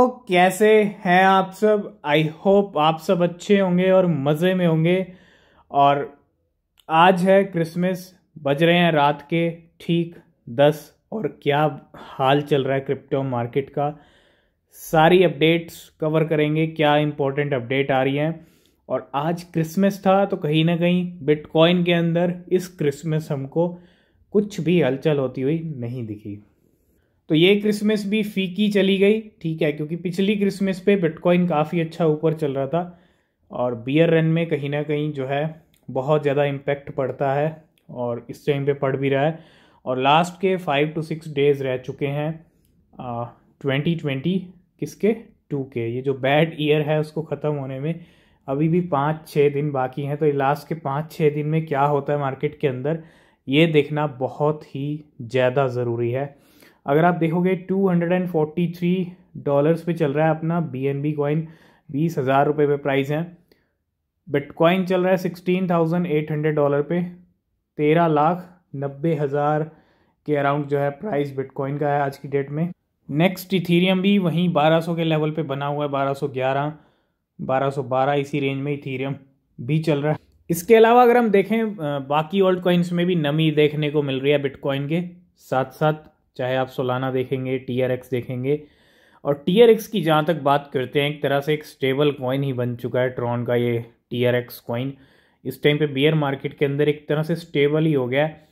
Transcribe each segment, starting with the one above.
तो कैसे हैं आप सब आई होप आप सब अच्छे होंगे और मज़े में होंगे और आज है क्रिसमस बज रहे हैं रात के ठीक दस और क्या हाल चल रहा है क्रिप्टो मार्केट का सारी अपडेट्स कवर करेंगे क्या इम्पोर्टेंट अपडेट आ रही हैं और आज क्रिसमस था तो कहीं ना कहीं बिटकॉइन के अंदर इस क्रिसमस हमको कुछ भी हलचल होती हुई नहीं दिखी तो ये क्रिसमस भी फीकी चली गई ठीक है क्योंकि पिछली क्रिसमस पे बिटकॉइन काफ़ी अच्छा ऊपर चल रहा था और बियर रन में कहीं ना कहीं जो है बहुत ज़्यादा इम्पेक्ट पड़ता है और इस टाइम पे पड़ भी रहा है और लास्ट के फाइव टू सिक्स डेज रह चुके हैं ट्वेंटी ट्वेंटी किसके टू के ये जो बैड ईयर है उसको ख़त्म होने में अभी भी पाँच छः दिन बाकी हैं तो ये लास्ट के पाँच छः दिन में क्या होता है मार्केट के अंदर ये देखना बहुत ही ज़्यादा ज़रूरी है अगर आप देखोगे two hundred and forty three dollars पे चल रहा है अपना बी एन बी कॉइन बीस हज़ार रुपये पे प्राइस है बिटकॉइन चल रहा है sixteen thousand eight hundred dollar पे तेरह लाख नब्बे हज़ार के अराउंड जो है प्राइस बिटकॉइन का है आज की डेट में नेक्स्ट इथीरियम भी वहीं 1200 के लेवल पे बना हुआ है 1211 1212 इसी रेंज में इथीरियम भी चल रहा है इसके अलावा अगर हम देखें बाकी ओल्ड कॉइन्स में भी नमी देखने को मिल रही है बिटकॉइन के साथ साथ चाहे आप सोलाना देखेंगे टी देखेंगे और टी की जहाँ तक बात करते हैं एक तरह से एक स्टेबल कॉइन ही बन चुका है ट्रॉन का ये टी आर एक्स कॉइन इस टाइम पे बियर मार्केट के अंदर एक तरह से स्टेबल ही हो गया है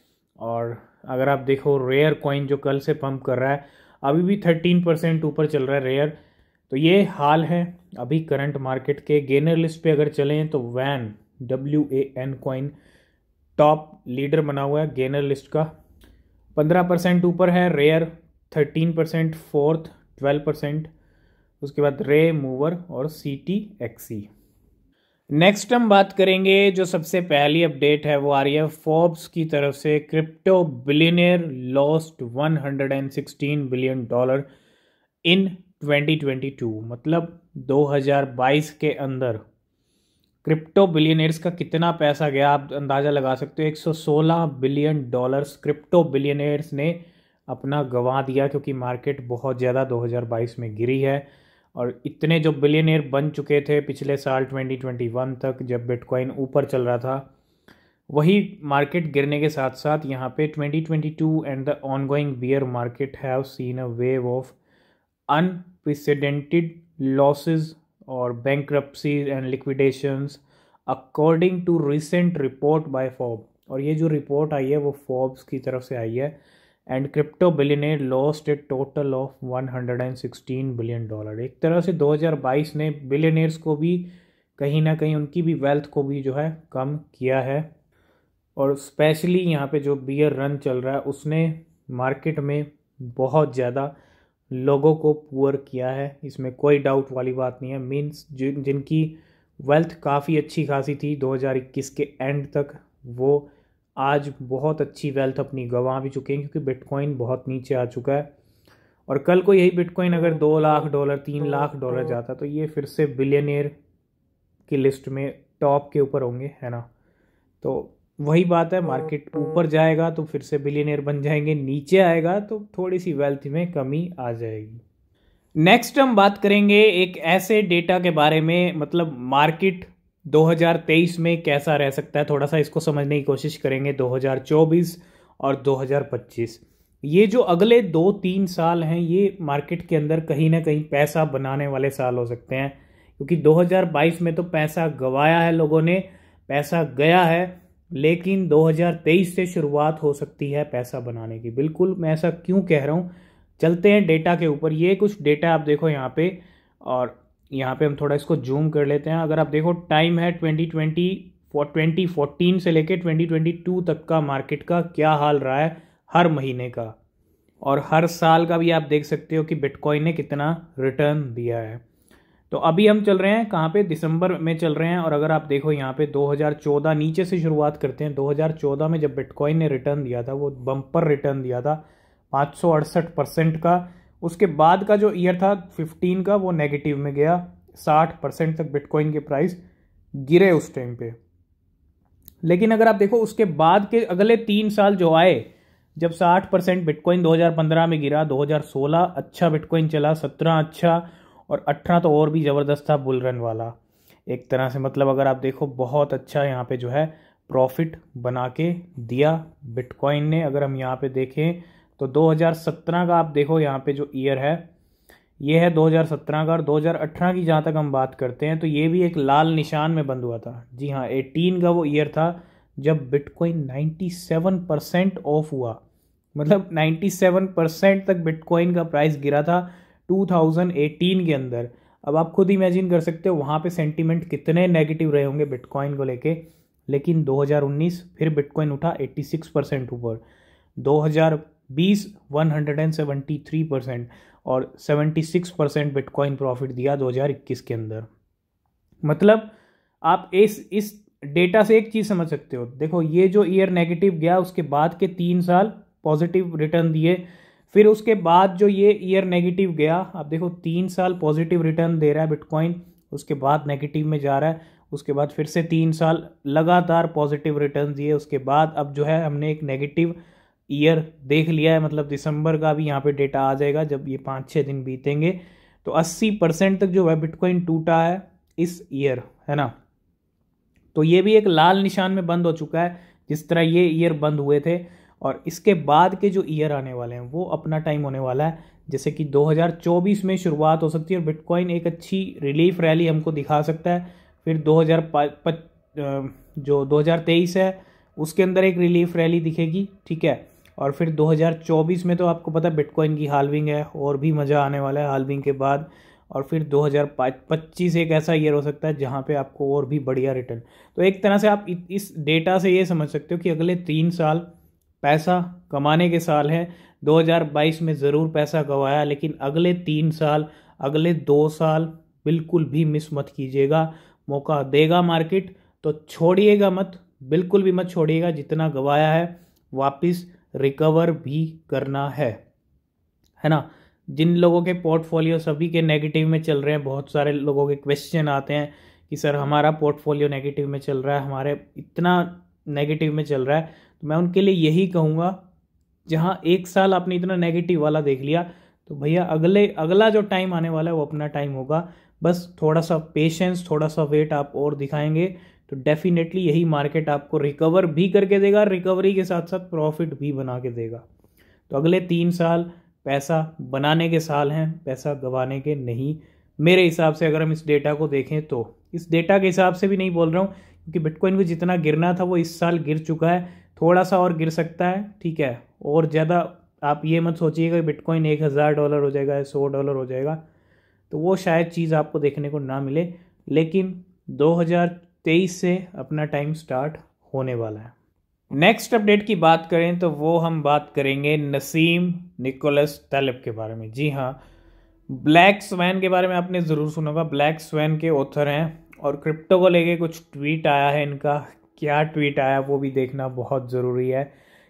और अगर आप देखो रेयर कॉइन जो कल से पंप कर रहा है अभी भी थर्टीन परसेंट ऊपर चल रहा है रेयर तो ये हाल है अभी करंट मार्केट के गेनर लिस्ट पे अगर चलें तो वैन W A N coin top leader बना हुआ है गेनर लिस्ट का पंद्रह परसेंट ऊपर है rare thirteen percent fourth twelve percent उसके बाद रे मूवर और सी टी एक्सी नेक्स्ट हम बात करेंगे जो सबसे पहली अपडेट है वो आ रही है फोर्ब्स की तरफ से crypto billionaire lost 116 billion dollar in 2022 मतलब 2022 के अंदर क्रिप्टो बिलियनर्स का कितना पैसा गया आप अंदाज़ा लगा सकते हो 116 बिलियन डॉलर्स क्रिप्टो बिलियनर्स ने अपना गंवा दिया क्योंकि मार्केट बहुत ज़्यादा 2022 में गिरी है और इतने जो बिलियनर बन चुके थे पिछले साल 2021 तक जब बिटकॉइन ऊपर चल रहा था वही मार्केट गिरने के साथ साथ यहाँ पे 2022 and the ongoing bear market have seen a wave of unprecedented losses और bankruptcies and liquidations according to recent report by फॉब और ये जो रिपोर्ट आई है वो फॉब्स की तरफ से आई है and crypto billionaire lost a total of 116 billion dollar एक तरह से 2022 ने बिलियनर्स को भी कहीं ना कहीं उनकी भी वेल्थ को भी जो है कम किया है और स्पेशली यहाँ पे जो बियर रन चल रहा है उसने मार्केट में बहुत ज़्यादा लोगों को पुअर किया है इसमें कोई डाउट वाली बात नहीं है मीन्स जिन जिनकी वेल्थ काफ़ी अच्छी खासी थी 2021 के एंड तक वो आज बहुत अच्छी वेल्थ अपनी गंवा भी चुके हैं क्योंकि बिटकॉइन बहुत नीचे आ चुका है और कल को यही बिटकॉइन अगर दो लाख डॉलर तीन तो, लाख डॉलर तो। जाता तो ये फिर से बिलियनियर की लिस्ट में टॉप के ऊपर होंगे है ना तो वही बात है मार्केट हाँ। ऊपर जाएगा तो फिर से बिलीनियर बन जाएंगे नीचे आएगा तो थोड़ी सी वेल्थ में कमी आ जाएगी नेक्स्ट हम बात करेंगे एक ऐसे डेटा के बारे में मतलब मार्केट 2023 में कैसा रह सकता है थोड़ा सा इसको समझने की कोशिश करेंगे 2024 और 2025 ये जो अगले दो तीन साल हैं ये मार्केट के अंदर कहीं ना कहीं पैसा बनाने वाले साल हो सकते हैं क्योंकि 2022 में तो पैसा गवाया है लोगों ने पैसा गया है लेकिन 2023 से शुरुआत हो सकती है पैसा बनाने की बिल्कुल मैं ऐसा क्यों कह रहा हूँ चलते हैं डेटा के ऊपर ये कुछ डेटा आप देखो यहाँ पे और यहाँ पे हम थोड़ा इसको जूम कर लेते हैं अगर आप देखो टाइम है 2020 ट्वेंटी फोर्टीन से लेके 2022 तक का मार्केट का क्या हाल रहा है हर महीने का और हर साल का भी आप देख सकते हो कि बिटकॉइन ने कितना रिटर्न दिया है तो अभी हम चल रहे हैं कहाँ पे दिसंबर में चल रहे हैं और अगर आप देखो यहाँ पे 2014 नीचे से शुरुआत करते हैं 2014 में जब बिटकॉइन ने रिटर्न दिया था वो बम्पर रिटर्न दिया था पाँच परसेंट का उसके बाद का जो ईयर था 15 का वो नेगेटिव में गया 60 परसेंट तक बिटकॉइन के प्राइस गिरे उस टाइम पे लेकिन अगर आप देखो उसके बाद के अगले तीन साल जो आए जब 60 परसेंट बिटकॉइन 2015 में गिरा 2016 अच्छा बिटकॉइन चला 17 अच्छा और अठारह तो और भी ज़बरदस्त था बुल रन वाला एक तरह से मतलब अगर आप देखो बहुत अच्छा यहाँ पे जो है प्रॉफिट बना के दिया बिटकॉइन ने अगर हम यहाँ पे देखें तो 2017 का आप देखो यहाँ पे जो ईयर है ये है 2017 का और 2018 की जहाँ तक हम बात करते हैं तो ये भी एक लाल निशान में बंद हुआ था जी हाँ एटीन का वो ईयर था जब बिटकॉइन 97 परसेंट ऑफ हुआ मतलब 97 परसेंट तक बिटकॉइन का प्राइस गिरा था 2018 के अंदर अब आप खुद इमेजिन कर सकते हो वहाँ पे सेंटीमेंट कितने नेगेटिव रहे होंगे बिटकॉइन को लेके लेकिन 2019 फिर बिटकॉइन उठा 86 परसेंट ऊपर 2020 173 परसेंट और 76 परसेंट बिटकॉइन प्रॉफिट दिया 2021 के अंदर मतलब आप इस इस डेटा से एक चीज़ समझ सकते हो देखो ये जो ईयर नेगेटिव गया उसके बाद के तीन साल पॉजिटिव रिटर्न दिए फिर उसके बाद जो ये ईयर नेगेटिव गया आप देखो तीन साल पॉजिटिव रिटर्न दे रहा है बिटकॉइन उसके बाद नेगेटिव में जा रहा है उसके बाद फिर से तीन साल लगातार पॉजिटिव रिटर्न दिए उसके बाद अब जो है हमने एक नेगेटिव ईयर देख लिया है मतलब दिसंबर का भी यहाँ पे डेटा आ जाएगा जब ये पाँच छः दिन बीतेंगे तो 80 परसेंट तक जो है बिटकॉइन टूटा है इस ईयर है ना तो ये भी एक लाल निशान में बंद हो चुका है जिस तरह ये ईयर बंद हुए थे और इसके बाद के जो ईयर आने वाले हैं वो अपना टाइम होने वाला है जैसे कि 2024 में शुरुआत हो सकती है और बिटकॉइन एक अच्छी रिलीफ रैली हमको दिखा सकता है फिर 2005 जो 2023 है उसके अंदर एक रिलीफ रैली दिखेगी ठीक है और फिर 2024 में तो आपको पता बिटकॉइन की हालविंग है और भी मज़ा आने वाला है हालविंग के बाद और फिर 2025 एक ऐसा ईयर हो सकता है जहाँ पे आपको और भी बढ़िया रिटर्न तो एक तरह से आप इस डेटा से ये समझ सकते हो कि अगले तीन साल पैसा कमाने के साल है 2022 में ज़रूर पैसा गंवाया लेकिन अगले तीन साल अगले दो साल बिल्कुल भी मिस मत कीजिएगा मौका देगा मार्केट तो छोड़िएगा मत बिल्कुल भी मत छोड़िएगा जितना गवाया है वापस रिकवर भी करना है है ना जिन लोगों के पोर्टफोलियो सभी के नेगेटिव में चल रहे हैं बहुत सारे लोगों के क्वेश्चन आते हैं कि सर हमारा पोर्टफोलियो नेगेटिव में चल रहा है हमारे इतना नेगेटिव में चल रहा है तो मैं उनके लिए यही कहूँगा जहाँ एक साल आपने इतना नेगेटिव वाला देख लिया तो भैया अगले अगला जो टाइम आने वाला है वो अपना टाइम होगा बस थोड़ा सा पेशेंस थोड़ा सा वेट आप और दिखाएंगे तो डेफिनेटली यही मार्केट आपको रिकवर भी करके देगा रिकवरी के साथ साथ प्रॉफिट भी बना के देगा तो अगले तीन साल पैसा बनाने के साल हैं पैसा गंवाने के नहीं मेरे हिसाब से अगर हम इस डेटा को देखें तो इस डेटा के हिसाब से भी नहीं बोल रहा हूँ क्योंकि बिटकॉइन को जितना गिरना था वो इस साल गिर चुका है थोड़ा सा और गिर सकता है ठीक है और ज़्यादा आप ये मत सोचिएगा बिटकॉइन एक हज़ार डॉलर हो जाएगा या सौ डॉलर हो जाएगा तो वो शायद चीज़ आपको देखने को ना मिले लेकिन 2023 से अपना टाइम स्टार्ट होने वाला है नेक्स्ट अपडेट की बात करें तो वो हम बात करेंगे नसीम निकोलस तलब के बारे में जी हाँ ब्लैक स्वैन के बारे में आपने ज़रूर सुना होगा ब्लैक स्वैन के ऑथर हैं और क्रिप्टो को लेके कुछ ट्वीट आया है इनका क्या ट्वीट आया वो भी देखना बहुत ज़रूरी है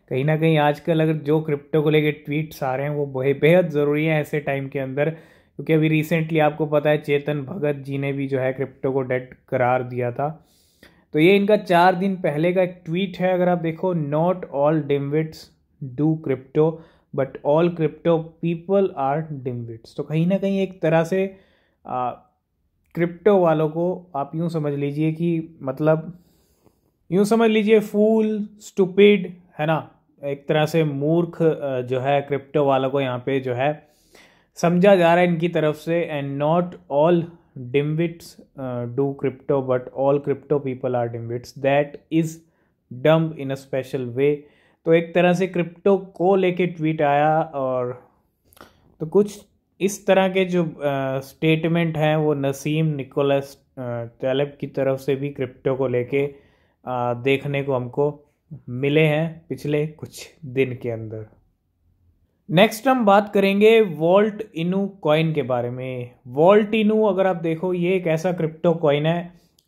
कहीं ना कहीं आजकल अगर जो क्रिप्टो को लेकर ट्वीट्स आ रहे हैं वो बेहद ज़रूरी है ऐसे टाइम के अंदर क्योंकि अभी रिसेंटली आपको पता है चेतन भगत जी ने भी जो है क्रिप्टो को डेट करार दिया था तो ये इनका चार दिन पहले का एक ट्वीट है अगर आप देखो not all dimwits do crypto but all crypto people are dimwits तो कहीं ना कहीं एक तरह से क्रिप्टो वालों को आप यूँ समझ लीजिए कि मतलब यूँ समझ लीजिए फूल स्टूपिड है ना एक तरह से मूर्ख जो है क्रिप्टो वालों को यहाँ पे जो है समझा जा रहा है इनकी तरफ से and not all dimwits do crypto but all crypto people are are that is dumb in a special वे तो एक तरह से क्रिप्टो को लेके ट्वीट आया और तो कुछ इस तरह के जो स्टेटमेंट हैं वो नसीम निकोलस टैलेब की तरफ से भी क्रिप्टो को लेके देखने को हमको मिले हैं पिछले कुछ दिन के अंदर नेक्स्ट हम बात करेंगे वॉल्ट इनू कॉइन के बारे में वॉल्ट इनू अगर आप देखो ये एक ऐसा क्रिप्टो कॉइन है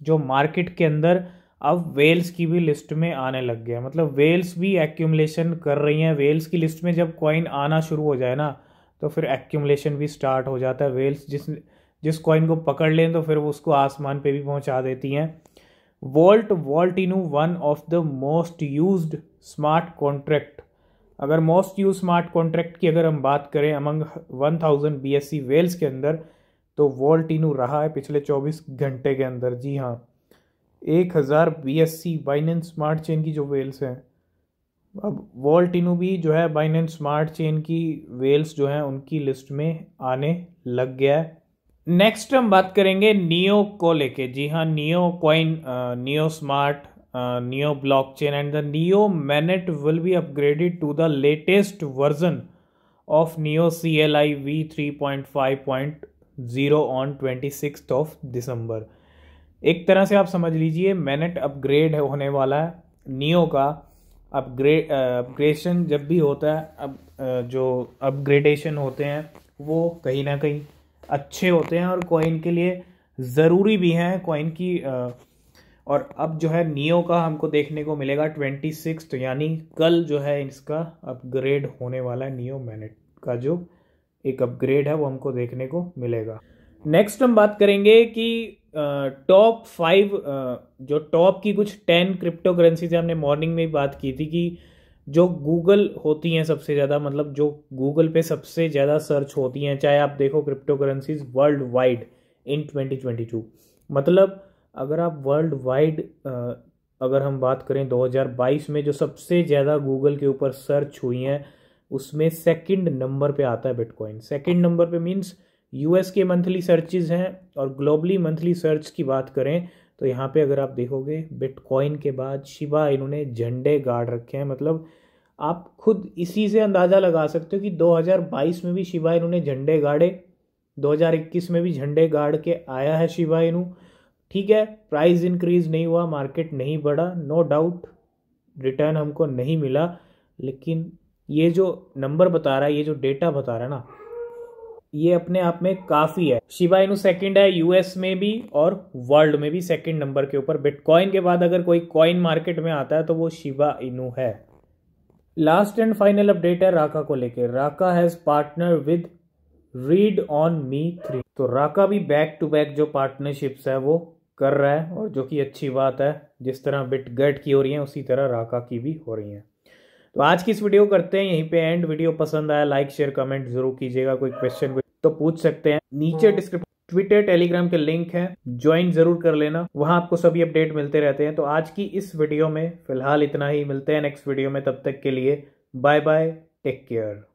जो मार्केट के अंदर अब वेल्स की भी लिस्ट में आने लग गया मतलब वेल्स भी एक्यूमलेशन कर रही हैं वेल्स की लिस्ट में जब कॉइन आना शुरू हो जाए ना तो फिर एक्यूमलेशन भी स्टार्ट हो जाता है वेल्स जिस जिस कॉइन को पकड़ लें तो फिर वो उसको आसमान पे भी पहुंचा देती हैं volt volt one of the most use smart contract अगर मोस्ट यूज स्मार्ट कॉन्ट्रैक्ट की अगर हम बात करें among one thousand B S C whales के अंदर तो वोल्ट इनू रहा है पिछले चौबीस घंटे के अंदर जी हाँ एक हज़ार B S C Binance smart chain की जो वेल्स हैं अब वॉल्ट इनू भी जो है बाइनेंस स्मार्ट चेन की वेल्स जो हैं उनकी लिस्ट में आने लग गया है नेक्स्ट हम बात करेंगे नियो को लेके जी हाँ Neo coin Neo smart Neo blockchain and the Neo mainnet will be upgraded to the latest version of Neo C L I V three point five point zero on twenty six of December एक तरह से आप समझ लीजिए MANET upgrade होने वाला है neo का अपग्रेड अपग्रेशन जब भी होता है अब जो अपग्रेडेशन होते हैं वो कहीं ना कहीं अच्छे होते हैं और कॉइन के लिए ज़रूरी भी हैं कॉइन की और अब जो है नियो का हमको देखने को मिलेगा ट्वेंटी सिक्स तो यानी कल जो है इसका अपग्रेड होने वाला है नियो मैनेट का जो एक अपग्रेड है वो हमको देखने को मिलेगा नेक्स्ट हम बात करेंगे कि टॉप फाइव जो टॉप की कुछ टेन क्रिप्टो करेंसीज हमने मॉर्निंग में बात की थी कि जो गूगल होती हैं सबसे ज़्यादा मतलब जो गूगल पे सबसे ज़्यादा सर्च होती हैं चाहे आप देखो crypto currencies world wide in 2022 मतलब अगर आप वर्ल्ड वाइड अगर हम बात करें 2022 में जो सबसे ज़्यादा गूगल के ऊपर सर्च हुई हैं उसमें सेकंड नंबर पे आता है बिटकॉइन सेकंड नंबर पे मींस यूएस के मंथली सर्चेज हैं और ग्लोबली मंथली सर्च की बात करें तो यहाँ पे अगर आप देखोगे बिटकॉइन के बाद शिवा इन्होंने झंडे गाड़ रखे हैं मतलब आप खुद इसी से अंदाज़ा लगा सकते हो कि 2022 में भी शिवा इन्होंने झंडे गाड़े 2021 में भी झंडे गाड़ के आया है शिवा इनू ठीक है प्राइस इंक्रीज नहीं हुआ मार्केट नहीं बढ़ा नो डाउट रिटर्न हमको नहीं मिला लेकिन ये जो नंबर बता रहा है ये जो डेटा बता रहा है ना ये अपने आप में काफ़ी है शिवा इनू सेकेंड है यूएस में भी और वर्ल्ड में भी सेकेंड नंबर के ऊपर बिटकॉइन के बाद अगर कोई कॉइन मार्केट में आता है तो वो शिवा इनू है लास्ट एंड फाइनल अपडेट है राका को लेकर Raca has partner with read on me three तो राका भी बैक टू बैक जो पार्टनरशिप्स है वो कर रहा है और जो कि अच्छी बात है जिस तरह बिट गट की हो रही है उसी तरह राका की भी हो रही है तो आज की इस वीडियो करते हैं यहीं पे एंड वीडियो पसंद आया लाइक शेयर कमेंट जरूर कीजिएगा कोई क्वेश्चन तो पूछ सकते हैं नीचे डिस्क्रिप्शन ट्विटर टेलीग्राम के लिंक है ज्वाइन जरूर कर लेना वहां आपको सभी अपडेट मिलते रहते हैं तो आज की इस वीडियो में फिलहाल इतना ही मिलते हैं नेक्स्ट वीडियो में तब तक के लिए बाय बाय टेक केयर